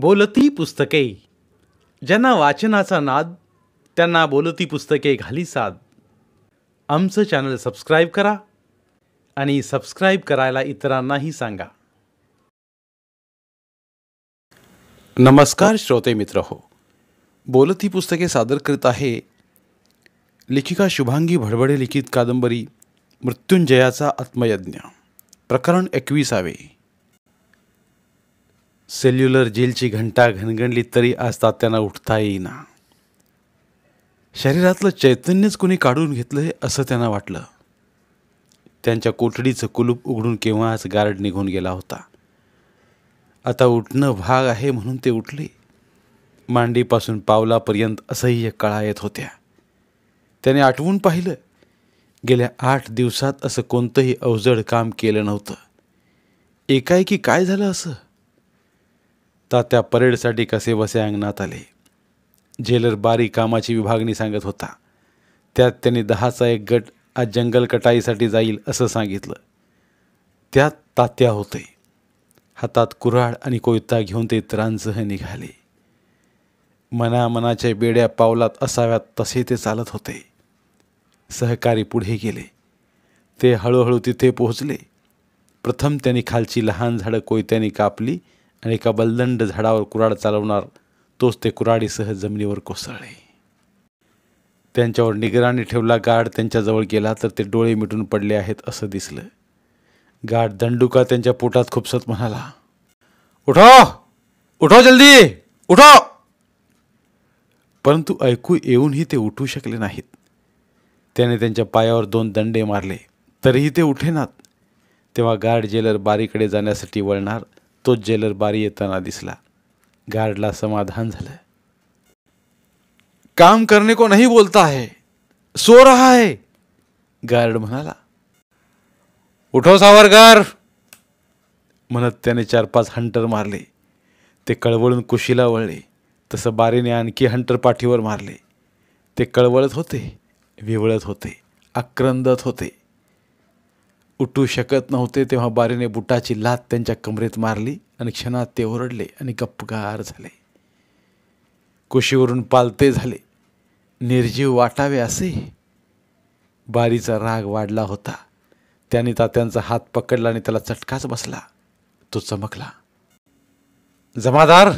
बोलती पुस्तके ज्यांना वाचनाचा नाद त्यांना बोलती पुस्तके घाली साद आमचं चॅनल सबस्क्राईब करा आणि सबस्क्राईब करायला इतरांनाही सांगा नमस्कार श्रोते मित्र हो बोलती पुस्तके सादर करीत आहे लेखिका शुभांगी भडबडे लिखित कादंबरी मृत्युंजयाचा आत्मयज्ञ प्रकरण एकविसावे सेल्युलर जेलची घंटा घणघणली तरी आज तात्यांना उठता येईना शरीरातलं चैतन्यच कोणी काढून घेतलं हे असं त्यांना वाटलं त्यांच्या कोठडीचं कुलूप उघडून केव्हाच गार्ड निघून गेला होता आता उठणं भाग आहे म्हणून ते उठले मांडीपासून पावलापर्यंत असह्य कळा येत होत्या त्याने आठवून पाहिलं गेल्या आठ दिवसात असं कोणतंही अवजड काम केलं नव्हतं एकाएकी काय झालं असं तात्या परेडसाठी कसे वसे अंगणात आले जेलर बारी कामाची विभागणी सांगत होता त्यात त्यांनी दहाचा एक गट आज जंगल कटाईसाठी जाईल असं सांगितलं त्यात तात्या होते हातात कुऱ्हाड आणि कोयता घेऊन ते त्रांसह निघाले मनामनाच्या बेड्या पावलात असाव्यात तसे ते चालत होते सहकारी पुढे गेले ते हळूहळू तिथे पोहोचले प्रथम त्यांनी खालची लहान झाडं कोयत्याने कापली आणि एका बलदंड झाडावर कुराड चालवणार तोच ते कुराडीसह जमिनीवर कोसळले त्यांच्यावर निगराणी ठेवला गाड त्यांच्याजवळ गेला तर ते डोळे मिटून पडले आहेत असं दिसलं गाड दंडुका त्यांच्या पोटात खुपसत म्हणाला उठो उठो जल्दी उठो परंतु ऐकू येऊनही ते उठू शकले नाहीत त्याने त्यांच्या पायावर दोन दंडे मारले तरीही ते उठेनात तेव्हा गार्ड जेलर बारीकडे जाण्यासाठी वळणार तो जेलर बारी येताना दिसला गार्डला समाधान झालं काम करणे को नहीं बोलता आहे सो रहा है गार्ड म्हणाला उठो सावरगार म्हणत त्याने चार पाच हंटर मारले ते कळवळून कुशीला वळले तसं बारीने आणखी हंटर पाठीवर मारले ते कळवळत होते विवळत होते आक्रंदत होते उठू शकत नव्हते तेव्हा बारीने बुटाची लात त्यांच्या कमरेत मारली आणि क्षणात ते ओरडले आणि गप्पगार झाले कुशीवरून पालते झाले निर्जीव वाटावे असे बारीचा राग वाढला होता त्याने तात्यांचा हात पकडला आणि त्याला चटकाच बसला तो चमकला जमादार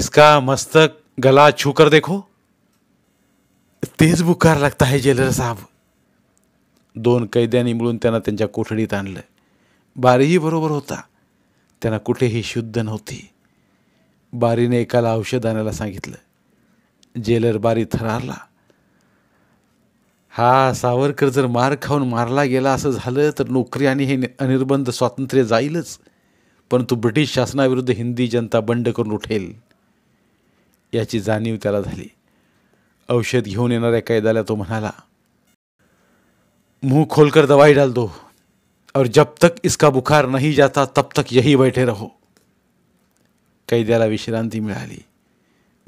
इसका मस्तक गला छूकर देखो तेज बुखार लगता है जेलर साहब दोन कैद्यांनी मिळून त्यांना त्यांच्या कोठडीत आणलं बारीही बरोबर होता त्यांना कुठेही शुद्ध नव्हती बारीने एकाला औषध आणायला सांगितलं जेलर बारी थरारला हा सावरकर जर मार खाऊन मारला गेला असं झालं तर नोकरी आणि हे अनिर्बंध स्वातंत्र्य जाईलच परंतु ब्रिटिश शासनाविरुद्ध हिंदी जनता बंड करून उठेल याची जाणीव त्याला झाली औषध घेऊन येणाऱ्या कैद्याला तो म्हणाला मुंह खोलकर दवाई डाल दो और जब तक इसका बुखार नहीं जाता तब तक यही बैठे रहो कैद्याला विश्रांती मिळाली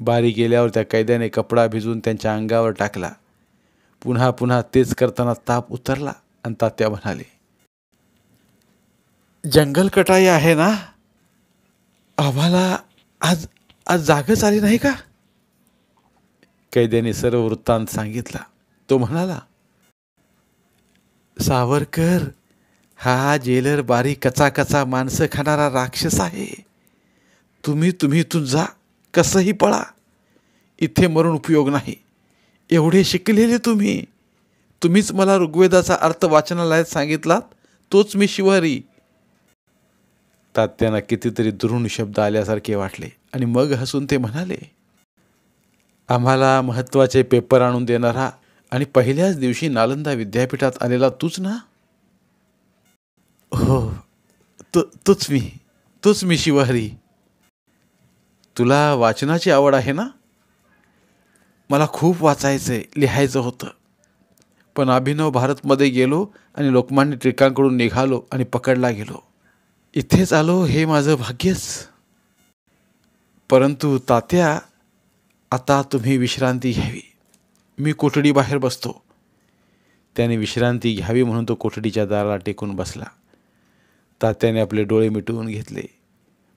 बारी गेल्यावर त्या कैद्याने कपडा भिजून त्यांच्या अंगावर टाकला पुन्हा पुन्हा तेच करताना ताप उतरला आणि तात्या म्हणाले जंगल कटाई आहे ना आम्हाला आज आज जागच आली नाही का कैद्याने सर्व वृत्तांत सांगितला तो म्हणाला सावरकर हा जेलर बारी कचा कचा माणसं खाणारा राक्षस आहे तुम्ही तुम्ही इथून जा कसंही पळा इथे मरून उपयोग नाही एवढे शिकलेले तुम्ही तुम्हीच मला ऋग्वेदाचा अर्थ वाचनालयात सांगितलात तोच मी शिवारी तात्यांना कितीतरी दुरुण शब्द आल्यासारखे वाटले आणि मग हसून ते म्हणाले आम्हाला महत्त्वाचे पेपर आणून देणारा आणि पहिल्याच दिवशी नालंदा विद्यापीठात आलेला तूच ना हो तू तूच मी तूच मी शिवहरी तुला वाचनाची आवड आहे ना मला खूप वाचायचं लिहायचं होतं पण अभिनव भारतमध्ये गेलो आणि लोकमान्य टिळकांकडून निघालो आणि पकडला गेलो इथेच आलो हे माझं भाग्यच परंतु तात्या आता तुम्ही विश्रांती घ्यावी मी कोठडी बाहेर बसतो त्याने विश्रांती घ्यावी म्हणून तो कोठडीच्या दाराला टेकून बसला तात्याने आपले डोळे मिटवून घेतले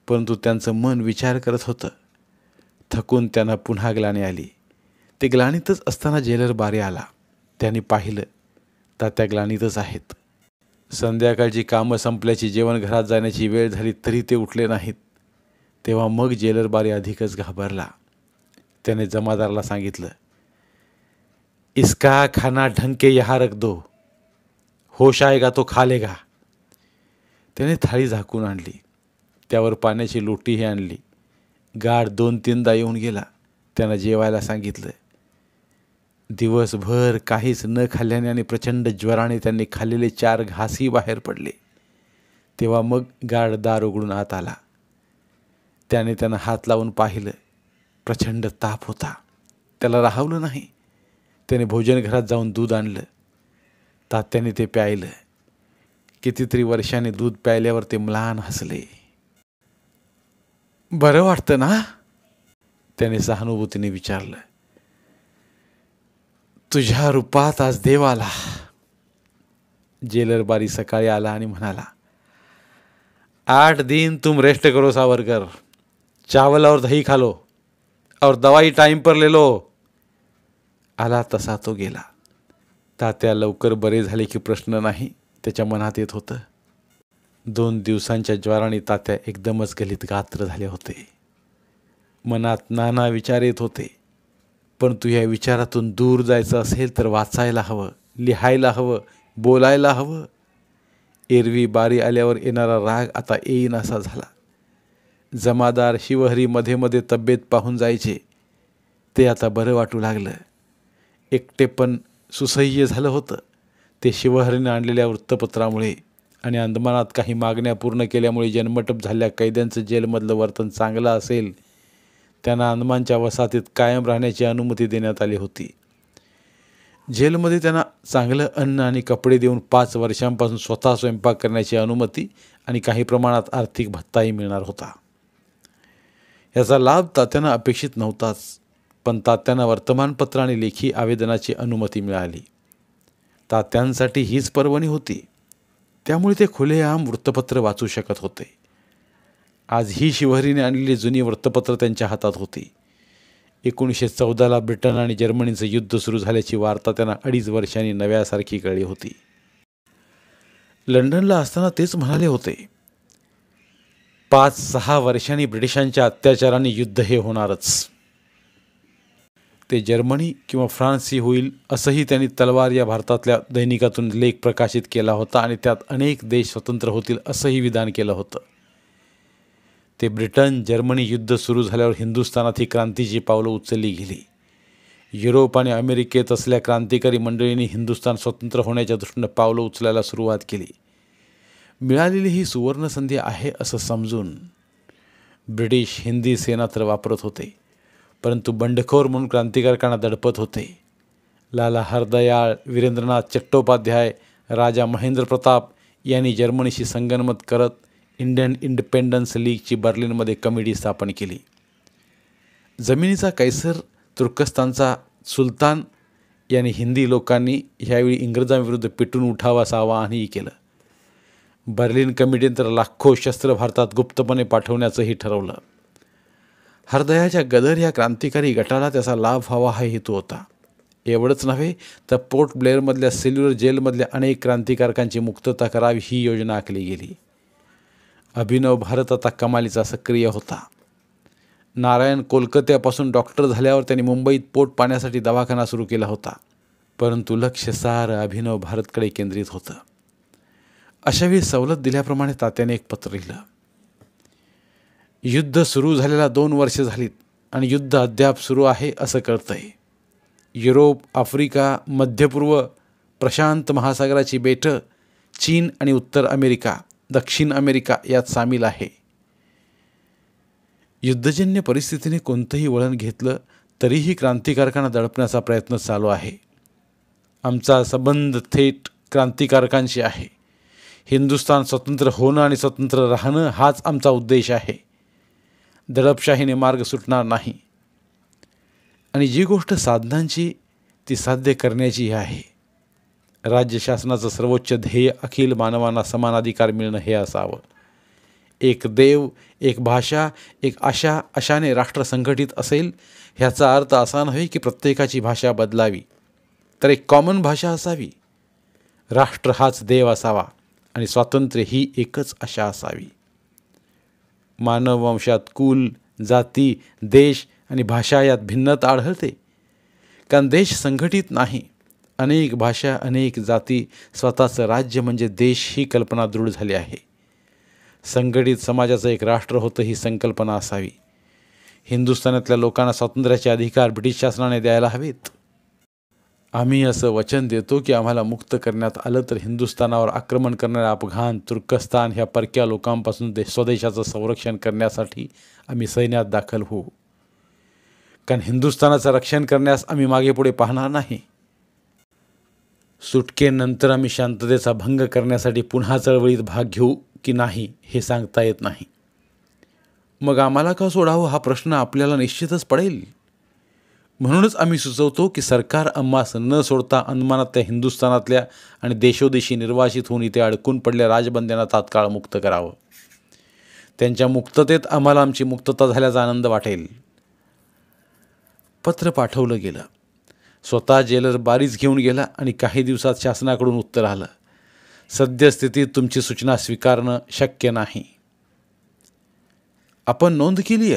परंतु त्यांचं मन विचार करत होतं थकून त्यांना पुन्हा ग्लानी आली ते ग्लानीतच असताना जेलर बारे आला त्यांनी पाहिलं तात्या ग्लानीतच आहेत संध्याकाळची कामं संपल्याची जेवण घरात जाण्याची वेळ झाली तरी ते उठले नाहीत तेव्हा मग जेलर बारे अधिकच घाबरला त्याने जमादाराला सांगितलं इसका खाना ढंग के यहाँ रख दो होश आएगा तो खा लेगा त्याने थाळी झाकून आणली त्यावर पाण्याची लोटीही आणली गाड दोन तीनदा येऊन गेला त्यांना जेवायला सांगितलं दिवसभर काहीच न खाल्ल्याने आणि प्रचंड ज्वराने त्यांनी खाल्लेले चार घासही बाहेर पडले तेव्हा मग गाड दार उघडून आत आला त्याने त्यांना हात लावून पाहिलं प्रचंड ताप होता त्याला राहवलं नाही त्याने भोजनघरात जाऊन दूध आणलं तात्याने ते प्यायलं कितीतरी वर्षाने दूध प्यायल्यावर ते म्लान हसले बरं वाटतं ना त्याने सहानुभूतीने विचारलं तुझ्या रूपात आज देव आला जेलर बारी सकाळी आला आणि म्हणाला आठ दिन तुम रेस्ट करो सावरकर चावल और दही खालो और दवाई टाइम पर ले लो आला तसा तो गेला तात्या लवकर बरे झाले की प्रश्न नाही त्याच्या मनात येत होतं दोन दिवसांच्या ज्वाराने तात्या एकदमच गलित गात्र झाले होते मनात नाना विचार येत होते पण तू या विचारातून दूर जायचं असेल तर वाचायला हवं लिहायला हवं बोलायला हवं एरवी बारी आल्यावर येणारा राग आता येईन असा झाला जमादार शिवहरी मध्ये मध्ये तब्येत पाहून जायचे ते आता बरं वाटू लागलं एकटेपण सुसह्य झालं होतं ते शिवहरीने आणलेल्या वृत्तपत्रामुळे आणि अंदमानात काही मागण्या पूर्ण केल्यामुळे जन्मटप झाल्या कैद्यांचं जेलमधलं वर्तन चांगलं असेल त्यांना अंदमानच्या वसाहतीत कायम राहण्याची अनुमती देण्यात आली होती जेलमध्ये त्यांना चांगलं अन्न आणि कपडे देऊन पाच वर्षांपासून स्वतः स्वयंपाक करण्याची अनुमती आणि काही प्रमाणात आर्थिक भत्ताही मिळणार होता याचा लाभ त्यांना अपेक्षित नव्हताच पण तात्यांना वर्तमानपत्र आणि लेखी आवेदनाची अनुमती मिळाली तात्यांसाठी हीच पर्वणी होती त्यामुळे ते खुलेआम वृत्तपत्र वाचू शकत होते आज ही शिवहरीने आणलेली जुनी वृत्तपत्र त्यांच्या हातात होती एकोणीसशे चौदाला ब्रिटन आणि जर्मनीचं युद्ध सुरू झाल्याची वार्ता त्यांना अडीच वर्षांनी नव्यासारखी कळली होती लंडनला असताना तेच म्हणाले होते पाच सहा वर्षांनी ब्रिटिशांच्या अत्याचाराने युद्ध हे होणारच ते जर्मनी किंवा फ्रान्सही होईल असंही त्यांनी तलवार या भारतातल्या दैनिकातून लेख प्रकाशित केला होता आणि त्यात अनेक देश स्वतंत्र होतील असंही विधान केलं होतं ते ब्रिटन जर्मनी युद्ध सुरू झाल्यावर हिंदुस्थानात ही क्रांतीची पावलं उचलली गेली युरोप आणि अमेरिकेत असल्या क्रांतिकारी मंडळींनी हिंदुस्थान स्वतंत्र होण्याच्या दृष्टीनं पावलं उचलायला सुरुवात केली मिळालेली ही सुवर्णसंधी आहे असं समजून ब्रिटिश हिंदी सेना तर वापरत होते परंतु बंडखोर म्हणून क्रांतिकारकांना दडपत होते लाला हरदयाळ वीरेंद्रनाथ चट्टोपाध्याय राजा महेंद्र प्रताप यांनी जर्मनीशी संगनमत करत इंडियन इंडिपेंडन्स लीगची बर्लिनमध्ये कमिटी स्थापन केली जमिनीचा कैसर तुर्कस्तानचा सुलतान यांनी हिंदी लोकांनी ह्यावेळी इंग्रजांविरुद्ध पेटून उठावा असं आवाहनही केलं बर्लिन तर लाखो शस्त्र भारतात गुप्तपणे पाठवण्याचंही ठरवलं हृदयाच्या गदर या क्रांतिकारी गटाला त्याचा लाभ व्हावा हा हेतू होता एवढंच नव्हे तर पोर्ट ब्लेअरमधल्या सेल्युलर जेलमधल्या अनेक क्रांतिकारकांची मुक्तता करावी ही योजना आखली गेली अभिनव भारत आता कमालीचा सक्रिय होता नारायण कोलकात्यापासून डॉक्टर झाल्यावर त्यांनी मुंबईत पोट पाण्यासाठी दवाखाना सुरू केला होता परंतु लक्ष सारं अभिनव भारतकडे केंद्रित होतं अशावेळी सवलत दिल्याप्रमाणे तात्याने एक पत्र लिहिलं युद्ध सुरू झालेला दोन वर्षे झालीत आणि युद्ध अद्याप सुरू आहे असं कळतं आहे युरोप आफ्रिका मध्यपूर्व प्रशांत महासागराची बेटं चीन आणि उत्तर अमेरिका दक्षिण अमेरिका यात सामील आहे युद्धजन्य परिस्थितीने कोणतंही वळण घेतलं तरीही क्रांतिकारकांना दडपण्याचा प्रयत्न चालू आहे आमचा संबंध थेट क्रांतिकारकांशी आहे हिंदुस्तान स्वतंत्र होणं आणि स्वतंत्र राहणं हाच आमचा उद्देश आहे दडपशाहीने मार्ग सुटणार नाही आणि जी गोष्ट साधनांची ती साध्य करण्याची आहे राज्य शासनाचं सर्वोच्च ध्येय अखिल मानवांना समान अधिकार मिळणं हे असावं एक देव एक भाषा एक आशा अशाने राष्ट्र संघटित असेल ह्याचा अर्थ असा नव्हे की प्रत्येकाची भाषा बदलावी तर एक कॉमन भाषा असावी राष्ट्र हाच देव असावा आणि स्वातंत्र्य ही एकच आशा असावी मानववंशात कुल जाती देश आणि भाषा यात भिन्नता आढळते कारण देश संघटित नाही अनेक भाषा अनेक जाती स्वतःचं राज्य म्हणजे देश ही कल्पना दृढ झाली आहे संघटित समाजाचं एक राष्ट्र होतं ही संकल्पना असावी हिंदुस्थानातल्या लोकांना स्वातंत्र्याचे अधिकार ब्रिटिश शासनाने द्यायला हवेत आम्ही असं वचन देतो की आम्हाला मुक्त करण्यात आलं तर हिंदुस्थानावर आक्रमण करणाऱ्या अफगाण तुर्कस्तान ह्या परक्या लोकांपासून दे स्वदेशाचं संरक्षण करण्यासाठी आम्ही सैन्यात दाखल होऊ कारण हिंदुस्थानाचं रक्षण करण्यास आम्ही मागे पुढे पाहणार नाही सुटकेनंतर आम्ही शांततेचा भंग करण्यासाठी पुन्हा चळवळीत भाग घेऊ की नाही हे सांगता येत नाही मग आम्हाला का सोडावं हा प्रश्न आपल्याला निश्चितच पडेल म्हणूनच आम्ही सुचवतो की सरकार अम्मास न सोडता अनुमानातल्या हिंदुस्थानातल्या आणि देशोदेशी निर्वासित होऊन इथे अडकून पडल्या राजबंद्यांना तात्काळ मुक्त करावं त्यांच्या मुक्ततेत आम्हाला आमची मुक्तता झाल्याचा आनंद वाटेल पत्र पाठवलं गेलं स्वतः जेलर बारीच घेऊन गेला आणि काही दिवसात शासनाकडून उत्तर आलं सद्यस्थितीत तुमची सूचना स्वीकारणं शक्य नाही आपण नोंद केली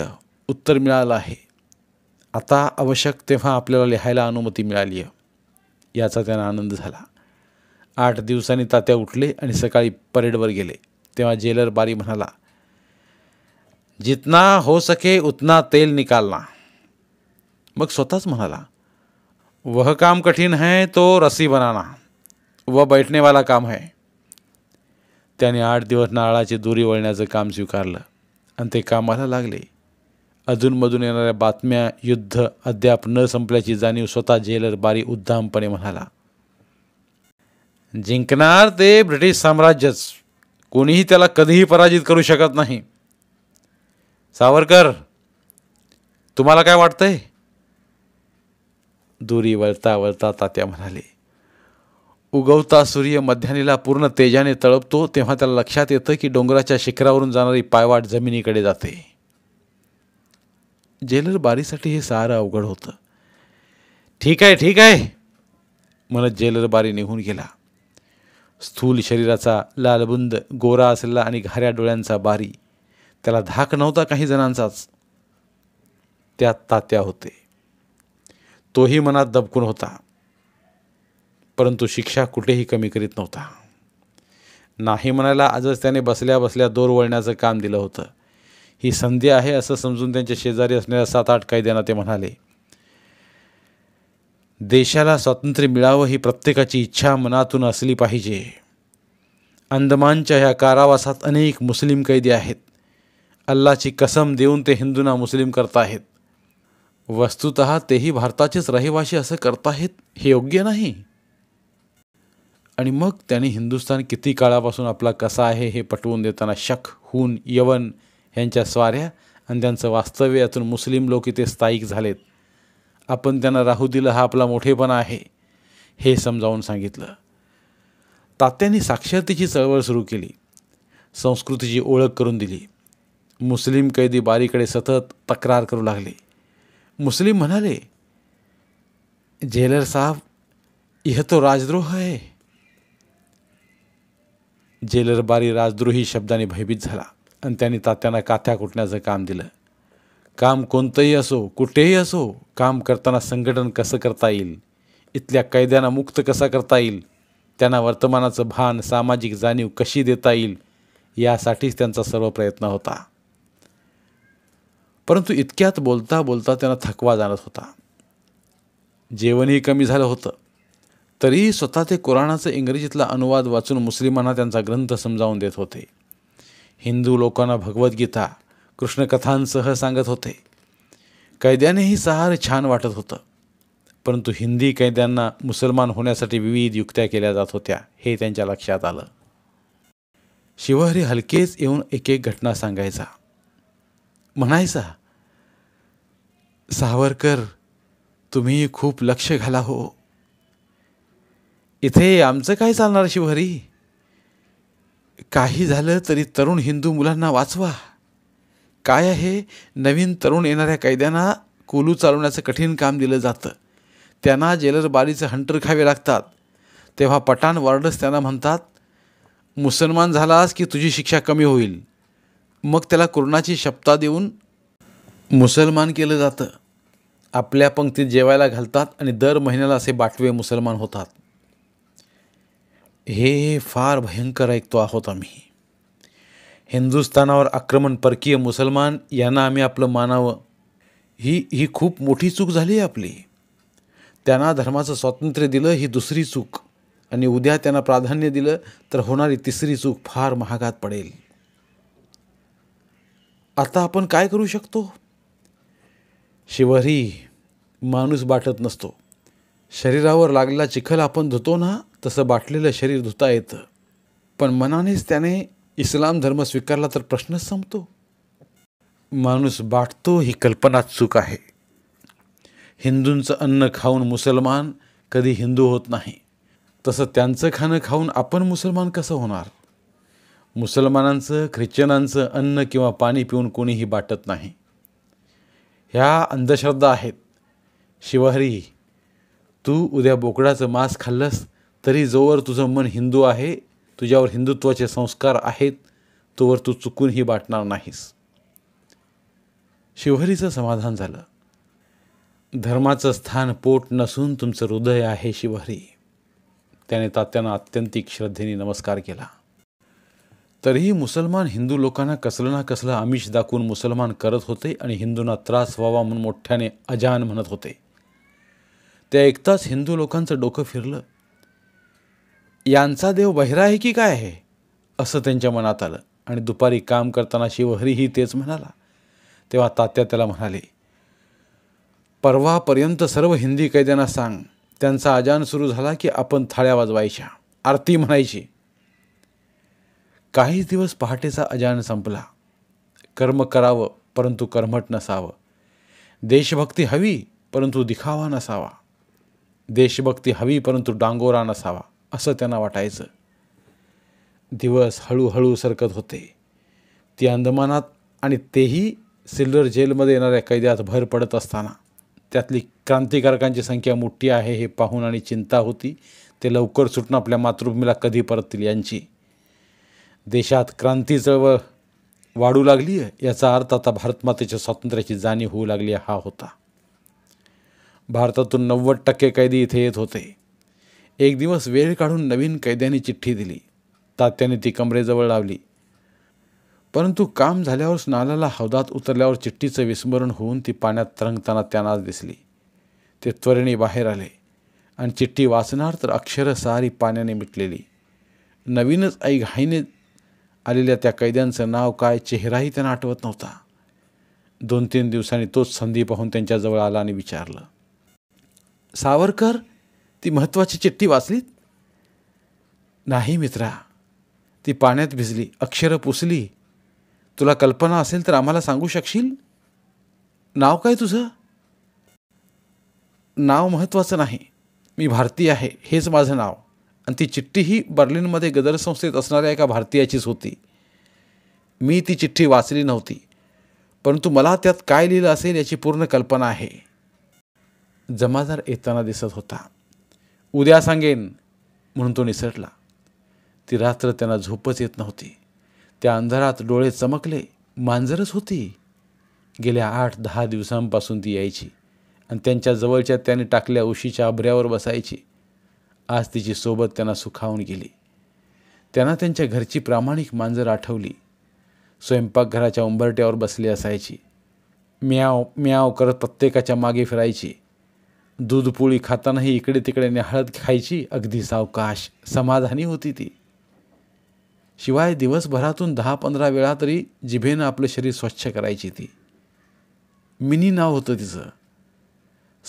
उत्तर मिळालं आहे आता आवश्यक तेव्हा आपल्याला लिहायला अनुमती मिळाली आहे याचा त्यांना आनंद झाला आठ दिवसांनी तात्या उठले आणि सकाळी परेडवर गेले तेव्हा जेलर बारी म्हणाला जितना हो सके उतना तेल निकालना मग स्वतःच म्हणाला वह काम कठीण है तो रसी बनाना व बैठणेवाला काम है त्याने आठ दिवस नारळाची दुरी वळण्याचं काम स्वीकारलं आणि ते कामाला लागले अधूनमधून येणाऱ्या बातम्या युद्ध अद्याप न संपल्याची जाणीव स्वतः जेलर बारी उद्दामपणे म्हणाला जिंकणार ते ब्रिटिश साम्राज्यच कोणीही त्याला कधीही पराजित करू शकत नाही सावरकर तुम्हाला काय वाटतंय दुरी वळता वळता तात्या म्हणाले उगवता सूर्य मध्यानीला पूर्ण तेजाने तळपतो तेव्हा त्याला लक्षात येतं की डोंगराच्या शिखरावरून जाणारी पायवाट जमिनीकडे जाते जेलर बारीसाठी हे सारं अवघड होतं ठीक आहे ठीक आहे म्हणत जेलर बारी निघून गेला स्थूल शरीराचा लालबुंद गोरा असलेला आणि घाऱ्या डोळ्यांचा बारी त्याला धाक नव्हता काही जणांचाच त्या तात्या होते तोही मनात दबकून होता परंतु शिक्षा कुठेही कमी करीत नव्हता नाही म्हणायला आजच त्याने बसल्या बसल्या दोर वळण्याचं काम दिलं होतं ही संधी आहे असं समजून त्यांच्या शेजारी असणाऱ्या सात आठ कैद्यांना ते म्हणाले देशाला स्वातंत्र्य मिळावं ही प्रत्येकाची इच्छा मनातून असली पाहिजे अंदमानच्या ह्या कारावासात अनेक मुस्लिम कैदी आहेत अल्लाची कसम देऊन ते हिंदूंना मुस्लिम करत आहेत वस्तुत तेही भारताचेच रहिवाशी असं करताहेत हे योग्य नाही आणि मग त्यांनी हिंदुस्तान किती काळापासून आपला कसा आहे हे पटवून देताना शक हून यवन ह्यांच्या स्वाऱ्या आणि त्यांचं वास्तव्य यातून मुस्लिम लोक इथे स्थायिक झालेत आपण त्यांना राहू दिलं हा आपला मोठेपणा आहे हे समजावून सांगितलं तात्यांनी साक्षरतेची चळवळ सुरू केली संस्कृतीची ओळख करून दिली मुस्लिम कैदी बारीकडे सतत तक्रार करू लागले मुस्लिम म्हणाले जेलर साहब इह तो राजद्रोह आहे जेलर बारी राजद्रोही शब्दाने भयभीत झाला आणि त्यांनी तात्यांना काथ्या कुटण्याचं काम दिलं काम कोणतंही असो कुठेही असो काम करताना संघटन कसं करता येईल इथल्या कैद्यांना मुक्त कसा करता येईल त्यांना वर्तमानाचं भान सामाजिक जाणीव कशी देता येईल यासाठीच त्यांचा सर्व प्रयत्न होता परंतु इतक्यात बोलता बोलता त्यांना थकवा जाणत होता जेवणही कमी झालं होतं तरीही स्वतः ते कुराणाचं इंग्रजीतला अनुवाद वाचून मुस्लिमांना त्यांचा ग्रंथ समजावून देत होते हिंदू लोकांना भगवद्गीता कृष्णकथांसह सांगत होते कैद्यानेही सहार छान वाटत होतं परंतु हिंदी कैद्यांना मुसलमान होण्यासाठी विविध युक्त्या केल्या जात होत्या हे त्यांच्या लक्षात आलं शिवहरी हलकेच येऊन एक एक घटना सांगायचा म्हणायचा सावरकर तुम्ही खूप लक्ष घाला हो इथे आमचं काय चालणार शिवहरी काही झालं तरी तरुण हिंदू मुलांना वाचवा काय आहे नवीन तरुण येणाऱ्या कैद्यांना कुलू चालवण्याचं कठीण काम दिलं जातं त्यांना जेलर जेलरबारीचं हंटर खावे लागतात तेव्हा पठाण वार्डस त्यांना म्हणतात मुसलमान झालास की तुझी शिक्षा कमी होईल मग त्याला कुरणाची शपथा देऊन मुसलमान केलं जातं आपल्या पंक्तीत जेवायला घालतात आणि दर महिन्याला असे बाटवे मुसलमान होतात हे फार भयंकर ऐकतो आहोत आम्ही हिंदुस्थानावर आक्रमण परकीय मुसलमान यांना आम्ही आपलं मानावं ही ही खूप मोठी चूक झाली आहे आपली त्यांना धर्माचं स्वातंत्र्य दिलं ही दुसरी चूक आणि उद्या त्यांना प्राधान्य दिलं तर होणारी तिसरी चूक फार महागात पडेल आता आपण काय करू शकतो शिवरी माणूस बाटत नसतो शरीरावर लागलेला चिखल आपण धुतो ना तसं बाटलेलं शरीर धुता येतं पण मनानेच त्याने इस्लाम धर्म स्वीकारला तर प्रश्नच संपतो माणूस बाटतो ही कल्पना चूक आहे हिंदूंचं अन्न खाऊन मुसलमान कधी हिंदू होत नाही तसं त्यांचं खाणं खाऊन आपण मुसलमान कसं होणार मुसलमानांचं ख्रिश्चनांचं अन्न किंवा पाणी पिऊन कोणीही बाटत नाही ह्या अंधश्रद्धा आहेत शिवहरी तू उद्या बोकडाचं मांस खाल्लंस तरी जोवर तुझं मन हिंदू आहे तुझ्यावर हिंदुत्वाचे संस्कार आहेत तोवर तू चुकूनही बाटणार नाहीस शिवहरीचं समाधान झालं धर्माचं स्थान पोट नसून तुमचं हृदय आहे शिवहरी त्याने तात्यांना अत्यंतिक श्रद्धेने नमस्कार केला तरीही मुसलमान हिंदू लोकांना कसलं ना कसलं आमिष दाखवून मुसलमान करत होते आणि हिंदूंना त्रास व्हावा म्हणून मोठ्याने अजान म्हणत होते त्या एकताच हिंदू लोकांचं डोकं फिरलं यांचा देव बहिरा आहे की काय आहे असं त्यांच्या मनात आलं आणि दुपारी काम करताना शिवहरीही तेच म्हणाला तेव्हा तात्या त्याला म्हणाले परवापर्यंत सर्व हिंदी कैद्यांना सांग त्यांचा अजान सुरू झाला की आपण थाळ्या वाजवायच्या आरती म्हणायची काही दिवस पहाटेचा अजान संपला कर्म करावं परंतु कर्मट नसावं देशभक्ती हवी परंतु दिखावा नसावा देशभक्ती हवी परंतु डांगोरा नसावा असं त्यांना वाटायचं दिवस हळूहळू सरकत होते ती अंदमानात आणि तेही सिल्वर जेलमध्ये येणाऱ्या कैद्यात भर पडत असताना त्यातली क्रांतिकारकांची संख्या मोठी आहे हे पाहून आणि चिंता होती ते लवकर सुटणं आपल्या मातृभूमीला कधी परततील यांची देशात क्रांती चळवळ वाढू लागली आहे याचा अर्थ आता भारतमातेच्या स्वातंत्र्याची जाणीव होऊ लागली हा होता भारतातून नव्वद टक्के कैदी इथे येत होते एक दिवस वेळ काढून नवीन कैद्याने चिठ्ठी दिली तात्याने ती कमरेजवळ लावली परंतु काम झाल्यावर स्नानाला हौदात उतरल्यावर चिठ्ठीचं विस्मरण होऊन ती पाण्यात तरंगताना त्यांनाच दिसली ते त्वरेने बाहेर आले आणि चिठ्ठी वाचणार तर अक्षर सारी पाण्याने मिटलेली नवीनच आई घाईने आलेल्या त्या कैद्यांचं नाव काय चेहराही त्यांना आठवत नव्हता दोन तीन दिवसांनी तोच संधी पाहून त्यांच्याजवळ आला आणि विचारलं सावरकर ती महत्त्वाची चिठ्ठी वाचलीत नाही मित्रा ती पाण्यात भिजली अक्षरं पुसली तुला कल्पना असेल तर आम्हाला सांगू शकशील नाव काय तुझं नाव महत्त्वाचं नाही मी भारतीय आहे हेच माझं नाव आणि ती चिठ्ठी ही बर्लिनमध्ये गदर संस्थेत असणाऱ्या एका भारतीयाचीच होती मी ती चिठ्ठी वाचली नव्हती परंतु मला त्यात काय लिहिलं असेल याची पूर्ण कल्पना आहे जमादार येताना दिसत होता उद्या सांगेन म्हणून तो निसटला ती रात्र त्यांना झोपच येत नव्हती त्या अंधारात डोळे चमकले मांजरच होती गेल्या आठ दहा दिवसांपासून ती यायची आणि त्यांच्या जवळच्या त्याने टाकल्या उशीच्या आभऱ्यावर बसायची आज तिची सोबत त्यांना सुखावून गेली त्यांना त्यांच्या घरची प्रामाणिक मांजर आठवली स्वयंपाकघराच्या उंबरट्यावर बसली असायची म्याव म्याव करत प्रत्येकाच्या मागे फिरायची दूधपोळी खातानाही इकडे तिकडे हळद खायची अगदी सावकाश समाधानी होती ती शिवाय दिवसभरातून दहा पंधरा वेळा तरी जिभेनं आपलं शरीर स्वच्छ करायची ती मिनी नाव होतं तिचं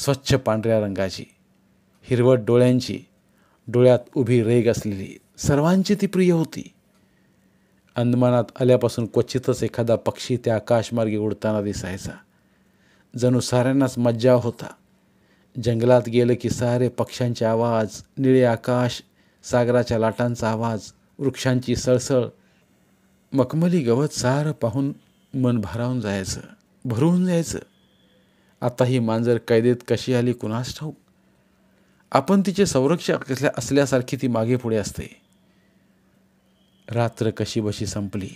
स्वच्छ पांढऱ्या रंगाची हिरवट डोळ्यांची डोळ्यात उभी रेग असलेली सर्वांची ती प्रिय होती अंदमानात आल्यापासून क्वचितच एखादा पक्षी त्या आकाशमार्गी उडताना दिसायचा जणू साऱ्यांनाच मज्जा होता जंगलात गेलं की सारे पक्ष्यांचे आवाज निळे आकाश सागराच्या लाटांचा आवाज वृक्षांची सळसळ मखमली गवत सारं पाहून मन भरावून जायचं भरून जायचं आता ही मांजर कैदेत कशी आली कुणास ठाऊक आपण तिचे संरक्षक असल्या असल्यासारखी ती मागे पुढे असते रात्र कशीबशी संपली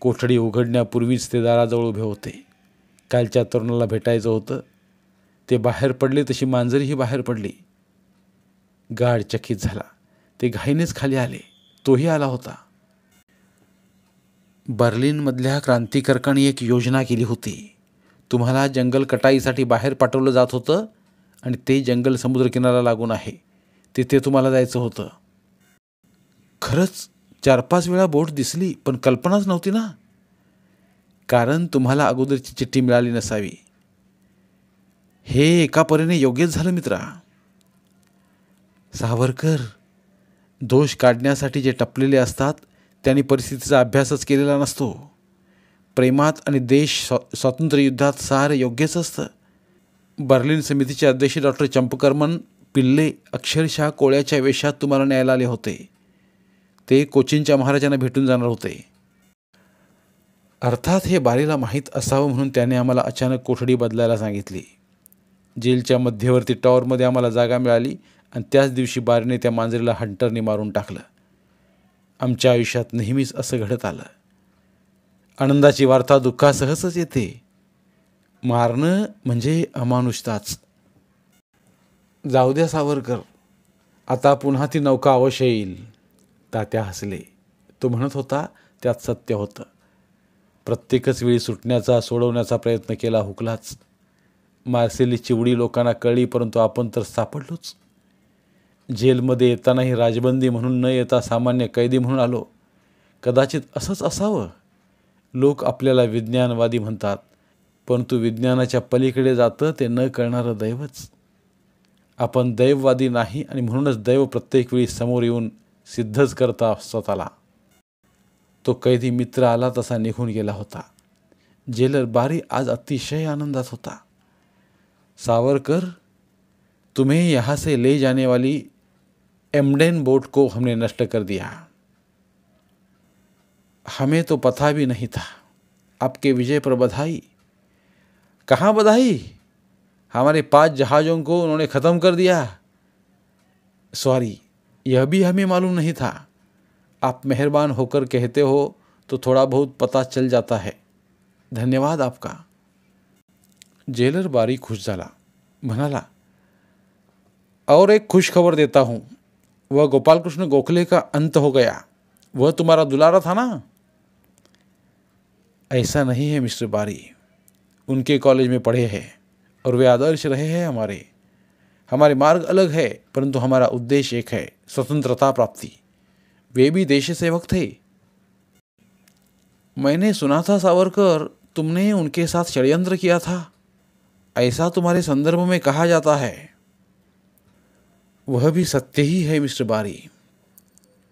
कोठडी उघडण्यापूर्वीच ते दाराजवळ उभे होते कालच्या तरुणाला भेटायचं होतं ते बाहेर पडले तशी मांजरीही बाहेर पडली गाड चकित झाला ते घाईनेच खाली आले तोही आला होता बर्लिनमधल्या क्रांतिकर्कांनी एक योजना केली होती तुम्हाला जंगल कटाईसाठी बाहेर पाठवलं जात होतं आणि ते जंगल समुद्रकिनारा लागून आहे तिथे तुम्हाला जायचं होतं खरंच चार पाच वेळा बोट दिसली पण कल्पनाच नव्हती ना कारण तुम्हाला अगोदरची चिठ्ठी मिळाली नसावी हे एका परीने योग्यच झालं मित्रा सावरकर दोष काढण्यासाठी जे टपलेले असतात त्यांनी परिस्थितीचा अभ्यासच केलेला नसतो प्रेमात आणि देश स्व स्वातंत्र्य युद्धात सार योग्यच असतं बर्लिन समितीचे अध्यक्ष डॉक्टर चंपकर्मन पिल्ले अक्षरशः कोळ्याच्या वेशात तुम्हाला न्यायला आले होते ते कोचीनच्या महाराजांना भेटून जाणार होते अर्थात हे बारीला माहीत असावं म्हणून त्याने आम्हाला अचानक कोठडी बदलायला सांगितली जेलच्या मध्यवर्ती टॉवरमध्ये आम्हाला जागा मिळाली आणि त्याच दिवशी बारीने त्या मांजरीला हंटरने मारून टाकलं आमच्या आयुष्यात नेहमीच असं घडत आलं आनंदाची वार्ता दुःखासहसच येते मारणं म्हणजे अमानुषताच जाऊ द्या सावरकर आता पुन्हा ती नौका अवश्य येईल तात्या हसले तो म्हणत होता त्यात सत्य होतं प्रत्येकच वेळी सुटण्याचा सोडवण्याचा प्रयत्न केला हुकलाच मार्सेली चिवडी लोकांना कळली परंतु आपण तर सापडलोच जेलमध्ये येतानाही राजबंदी म्हणून न येता सामान्य कैदी म्हणून आलो कदाचित असंच असावं लोक आपल्याला विज्ञानवादी म्हणतात परंतु विज्ञानाच्या पलीकडे जातं ते न करणारं दैवच आपण दैववादी नाही आणि म्हणूनच दैव प्रत्येक वेळी समोर येऊन सिद्धच करता स्वतःला तो कैदी मित्र आला तसा निघून गेला होता जेलर बारी आज अतिशय आनंदात होता सावरकर तुम्हें यहाँ से ले जाने वाली एमडेन बोट को हमने नष्ट कर दिया हमें तो पता भी नहीं था आपके विजय पर बधाई कहाँ बधाई हमारे पांच जहाज़ों को उन्होंने ख़त्म कर दिया सॉरी यह भी हमें मालूम नहीं था आप मेहरबान होकर कहते हो तो थोड़ा बहुत पता चल जाता है धन्यवाद आपका जेलर बारी खुश झाला म्हणाला और एक खुश खबर देता हूँ वह गोपाल कृष्ण गोखले का अंत हो गया वह तुम्हारा दुलारा था ना ऐसा नहीं है मिस्टर बारी उनके कॉलेज में पढ़े हैं और वे आदर्श रहे हैं हमारे हमारे मार्ग अलग है परंतु हमारा उद्देश्य एक है स्वतंत्रता प्राप्ति वे भी देश सेवक थे मैंने सुना था सावरकर तुमने उनके साथ षडयंत्र किया था ऐसा तुम्हारे संदर्भ में कहा जाता है वह भी सत्य ही है मिस्टर बारी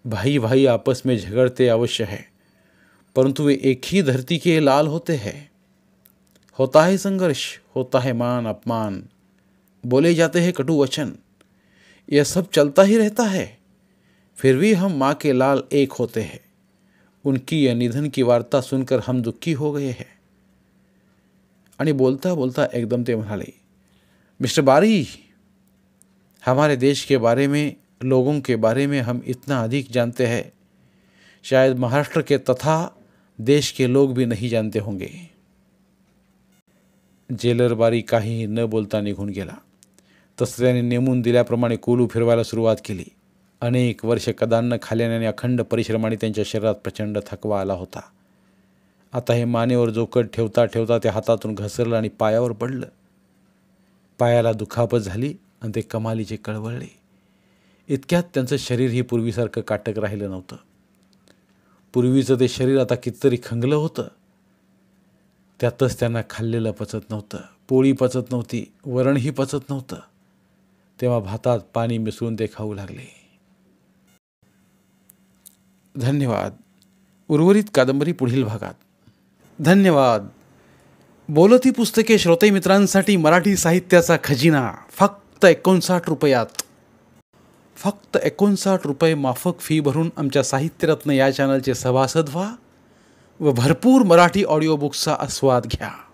भाई भाई आपस में झगड़ते अवश्य है परंतु वे एक ही धरती के लाल होते हैं होता है संघर्ष होता है मान अपमान बोले जाते हैं कटु वचन यह सब चलता ही रहता है फिर भी हम माँ के लाल एक होते हैं उनकी यह निधन की वार्ता सुनकर हम दुखी हो गए हैं आणि बोलता बोलता एकदम ते म्हणाले मिस्टर बारी हमारे देश के बारे में लोगों के बारे में हम इतना अधिक जानते हैं शायद महाराष्ट्र के तथा देश के लोग भी नहीं जानते होंगे जेलर बारी काही न बोलता निघून गेला तसल्याने नेमून दिल्याप्रमाणे कोलू फिरवायला सुरुवात केली अनेक वर्ष कदांना खाल्याने अखंड परिश्रमाने त्यांच्या शरीरात प्रचंड थकवा आला होता आता हे मानेवर जोकट ठेवता ठेवता ते हातातून घसरलं आणि पायावर पडलं पायाला दुखापत झाली आणि ते कमालीचे कळवळले इतक्यात त्यांचं शरीर ही पूर्वीसारखं काटक राहिलं नव्हतं पूर्वीचं ते शरीर आता कितीतरी खंगलं होतं त्यातच त्यांना खाल्लेलं पचत नव्हतं पोळी पचत नव्हती वरणही पचत नव्हतं तेव्हा भातात पाणी मिसळून ते खाऊ लागले धन्यवाद उर्वरित कादंबरी पुढील भागात धन्यवाद बोलती पुस्तके श्रोते मित्रांसाठी मराठी साहित्याचा खजिना फक्त एकोणसाठ रुपयात फक्त एकोणसाठ रुपये माफक फी भरून आमच्या साहित्यरत्न या चॅनलचे सभासद व्हा व भरपूर मराठी ऑडिओ बुक्सचा आस्वाद घ्या